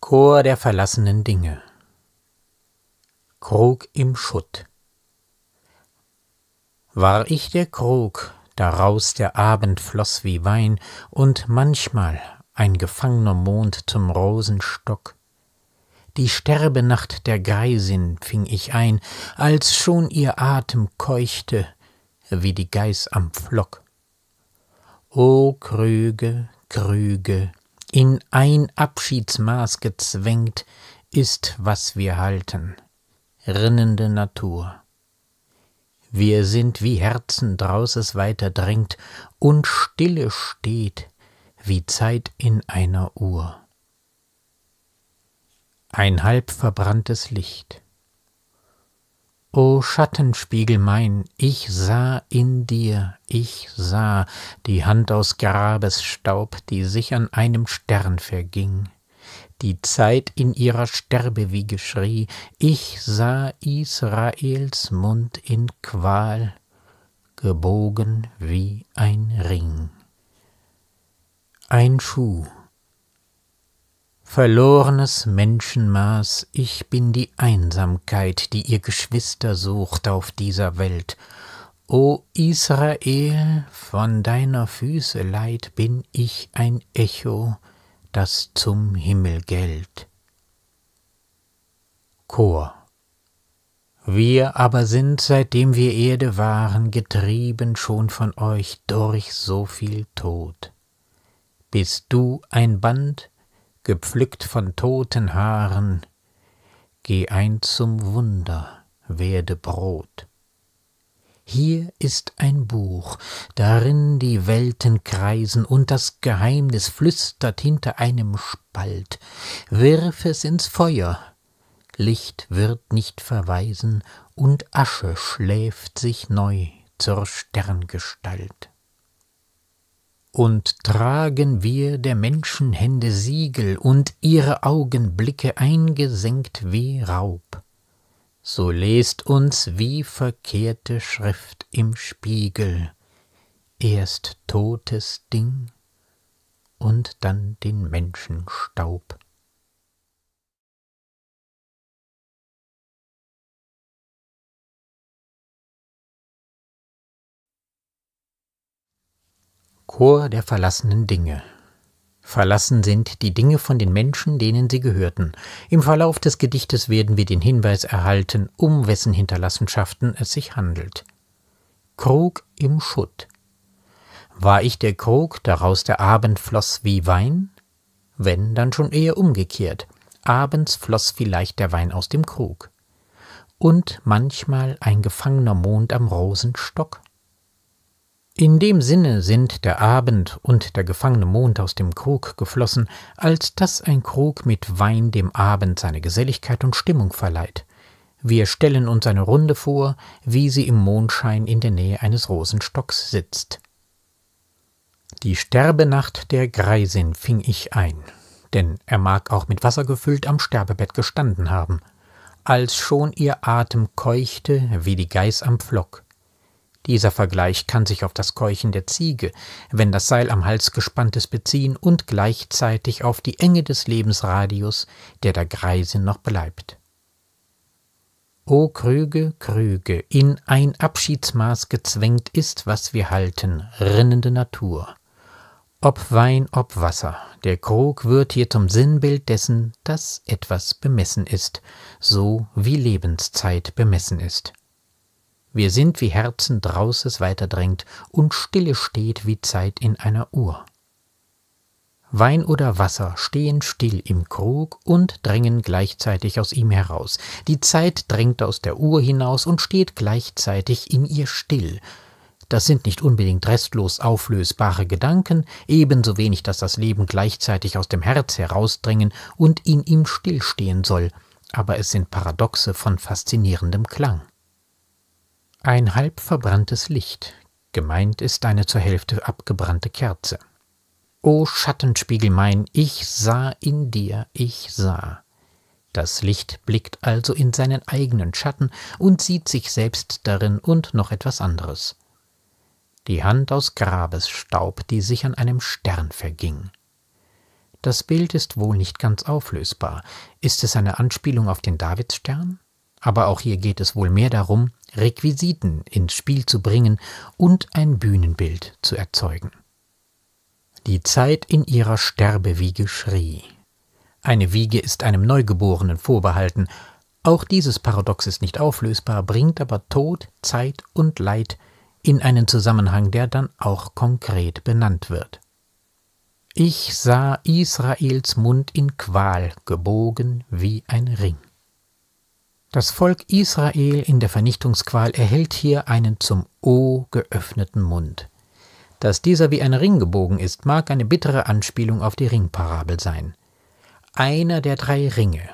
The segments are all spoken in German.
Chor der verlassenen Dinge. Krug im Schutt. War ich der Krug, daraus der Abend floss wie Wein, und manchmal ein gefangener Mond zum Rosenstock. Die Sterbenacht der Geisin fing ich ein, als schon ihr Atem keuchte, wie die Geiß am Flock. O Krüge, Krüge, in ein Abschiedsmaß gezwängt, ist, was wir halten, rinnende Natur. Wir sind wie Herzen draus es weiter drängt und Stille steht, wie Zeit in einer Uhr. Ein halb verbranntes Licht. O Schattenspiegel mein, ich sah in dir, ich sah die Hand aus Grabesstaub, die sich an einem Stern verging. Die Zeit in ihrer Sterbewiege schrie, ich sah Israels Mund in Qual, gebogen wie ein Ring. Ein Schuh. Verlorenes Menschenmaß, ich bin die Einsamkeit, die ihr Geschwister sucht auf dieser Welt. O Israel, von deiner Füße leid bin ich ein Echo, das zum Himmel gellt. Chor wir aber sind, seitdem wir Erde waren, getrieben schon von euch durch so viel Tod. Bist du ein Band, gepflückt von toten Haaren, geh ein zum Wunder, werde Brot. Hier ist ein Buch, darin die Welten kreisen und das Geheimnis flüstert hinter einem Spalt. Wirf es ins Feuer, Licht wird nicht verweisen und Asche schläft sich neu zur Sterngestalt und tragen wir der Menschenhände Siegel und ihre Augenblicke eingesenkt wie Raub. So lest uns wie verkehrte Schrift im Spiegel, erst totes Ding und dann den Menschenstaub. Chor der verlassenen Dinge. Verlassen sind die Dinge von den Menschen, denen sie gehörten. Im Verlauf des Gedichtes werden wir den Hinweis erhalten, um wessen Hinterlassenschaften es sich handelt. Krug im Schutt. War ich der Krug, daraus der Abend floss wie Wein? Wenn, dann schon eher umgekehrt. Abends floss vielleicht der Wein aus dem Krug. Und manchmal ein gefangener Mond am Rosenstock? In dem Sinne sind der Abend und der gefangene Mond aus dem Krug geflossen, als dass ein Krug mit Wein dem Abend seine Geselligkeit und Stimmung verleiht. Wir stellen uns eine Runde vor, wie sie im Mondschein in der Nähe eines Rosenstocks sitzt. Die Sterbenacht der Greisin fing ich ein, denn er mag auch mit Wasser gefüllt am Sterbebett gestanden haben, als schon ihr Atem keuchte wie die Geiß am Pflock dieser Vergleich kann sich auf das Keuchen der Ziege, wenn das Seil am Hals gespannt ist, beziehen und gleichzeitig auf die Enge des Lebensradius, der der Greisin noch bleibt. O Krüge, Krüge, in ein Abschiedsmaß gezwängt ist, was wir halten, rinnende Natur. Ob Wein, ob Wasser, der Krug wird hier zum Sinnbild dessen, dass etwas bemessen ist, so wie Lebenszeit bemessen ist. Wir sind wie Herzen draußes weiterdrängt und stille steht wie Zeit in einer Uhr. Wein oder Wasser stehen still im Krug und drängen gleichzeitig aus ihm heraus. Die Zeit drängt aus der Uhr hinaus und steht gleichzeitig in ihr still. Das sind nicht unbedingt restlos auflösbare Gedanken, ebenso wenig, dass das Leben gleichzeitig aus dem Herz herausdrängen und in ihm stillstehen soll, aber es sind Paradoxe von faszinierendem Klang. Ein halb verbranntes Licht. Gemeint ist eine zur Hälfte abgebrannte Kerze. O Schattenspiegel mein, ich sah in dir, ich sah. Das Licht blickt also in seinen eigenen Schatten und sieht sich selbst darin und noch etwas anderes. Die Hand aus Grabesstaub, die sich an einem Stern verging. Das Bild ist wohl nicht ganz auflösbar. Ist es eine Anspielung auf den Davidstern? aber auch hier geht es wohl mehr darum, Requisiten ins Spiel zu bringen und ein Bühnenbild zu erzeugen. Die Zeit in ihrer Sterbewiege schrie. Eine Wiege ist einem Neugeborenen vorbehalten. Auch dieses Paradox ist nicht auflösbar, bringt aber Tod, Zeit und Leid in einen Zusammenhang, der dann auch konkret benannt wird. Ich sah Israels Mund in Qual gebogen wie ein Ring. Das Volk Israel in der Vernichtungsqual erhält hier einen zum O geöffneten Mund. Dass dieser wie ein Ring gebogen ist, mag eine bittere Anspielung auf die Ringparabel sein. Einer der drei Ringe,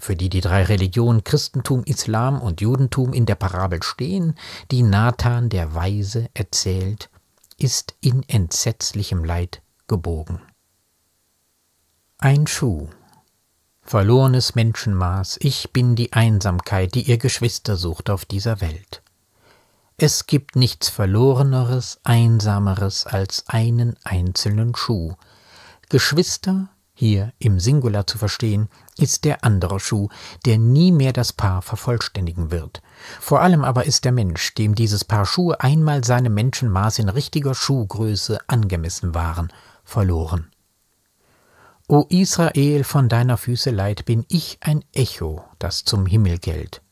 für die die drei Religionen Christentum, Islam und Judentum in der Parabel stehen, die Nathan der Weise erzählt, ist in entsetzlichem Leid gebogen. Ein Schuh Verlorenes Menschenmaß, ich bin die Einsamkeit, die ihr Geschwister sucht auf dieser Welt. Es gibt nichts Verloreneres, Einsameres als einen einzelnen Schuh. Geschwister, hier im Singular zu verstehen, ist der andere Schuh, der nie mehr das Paar vervollständigen wird. Vor allem aber ist der Mensch, dem dieses Paar Schuhe einmal seinem Menschenmaß in richtiger Schuhgröße angemessen waren, verloren. O Israel, von deiner Füße leid bin ich ein Echo, das zum Himmel gellt.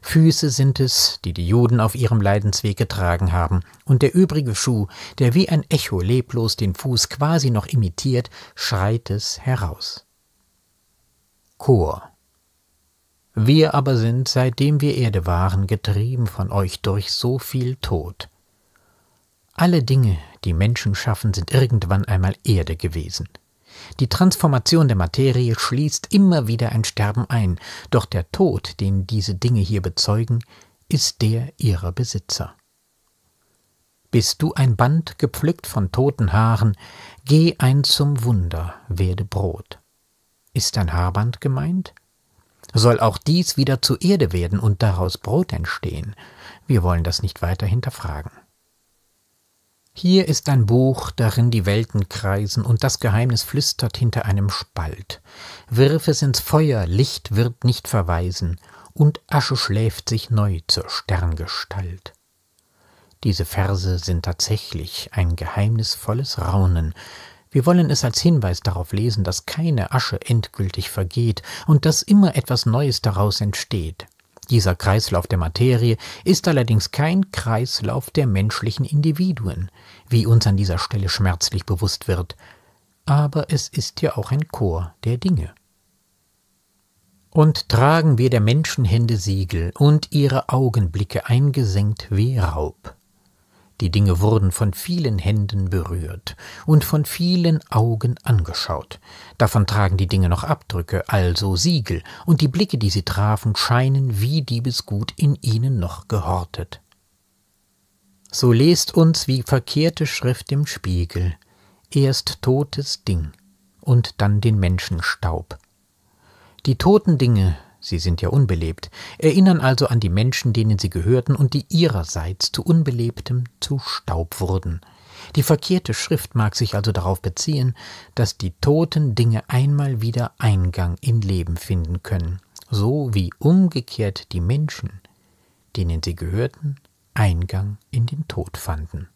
Füße sind es, die die Juden auf ihrem Leidensweg getragen haben, und der übrige Schuh, der wie ein Echo leblos den Fuß quasi noch imitiert, schreit es heraus. Chor Wir aber sind, seitdem wir Erde waren, getrieben von euch durch so viel Tod. Alle Dinge, die Menschen schaffen, sind irgendwann einmal Erde gewesen – die Transformation der Materie schließt immer wieder ein Sterben ein, doch der Tod, den diese Dinge hier bezeugen, ist der ihrer Besitzer. Bist du ein Band gepflückt von toten Haaren, geh ein zum Wunder, werde Brot. Ist ein Haarband gemeint? Soll auch dies wieder zu Erde werden und daraus Brot entstehen? Wir wollen das nicht weiter hinterfragen. Hier ist ein Buch, darin die Welten kreisen und das Geheimnis flüstert hinter einem Spalt. Wirf es ins Feuer, Licht wird nicht verweisen, und Asche schläft sich neu zur Sterngestalt. Diese Verse sind tatsächlich ein geheimnisvolles Raunen. Wir wollen es als Hinweis darauf lesen, dass keine Asche endgültig vergeht und dass immer etwas Neues daraus entsteht. Dieser Kreislauf der Materie ist allerdings kein Kreislauf der menschlichen Individuen, wie uns an dieser Stelle schmerzlich bewusst wird, aber es ist ja auch ein Chor der Dinge. Und tragen wir der Menschenhände Siegel und ihre Augenblicke eingesenkt wie Raub. Die Dinge wurden von vielen Händen berührt und von vielen Augen angeschaut. Davon tragen die Dinge noch Abdrücke, also Siegel, und die Blicke, die sie trafen, scheinen wie Diebesgut in ihnen noch gehortet. So lest uns wie verkehrte Schrift im Spiegel, erst totes Ding und dann den Menschenstaub. Die toten Dinge sie sind ja unbelebt, erinnern also an die Menschen, denen sie gehörten und die ihrerseits zu Unbelebtem zu Staub wurden. Die verkehrte Schrift mag sich also darauf beziehen, dass die toten Dinge einmal wieder Eingang in Leben finden können, so wie umgekehrt die Menschen, denen sie gehörten, Eingang in den Tod fanden.